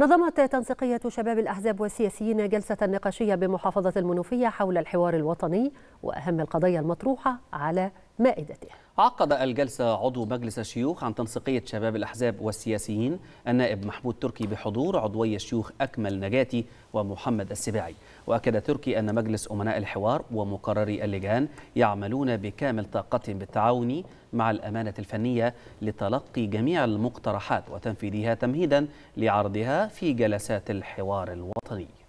نظمت تنسيقية شباب الأحزاب والسياسيين جلسة نقاشية بمحافظة المنوفية حول الحوار الوطني وأهم القضايا المطروحة على مائدته عقد الجلسة عضو مجلس الشيوخ عن تنسيقية شباب الأحزاب والسياسيين النائب محمود تركي بحضور عضوي الشيوخ أكمل نجاتي ومحمد السباعي وأكد تركي أن مجلس أمناء الحوار ومقرري اللجان يعملون بكامل طاقتهم بالتعاون مع الأمانة الفنية لتلقي جميع المقترحات وتنفيذها تمهيدا لعرضها في جلسات الحوار الوطني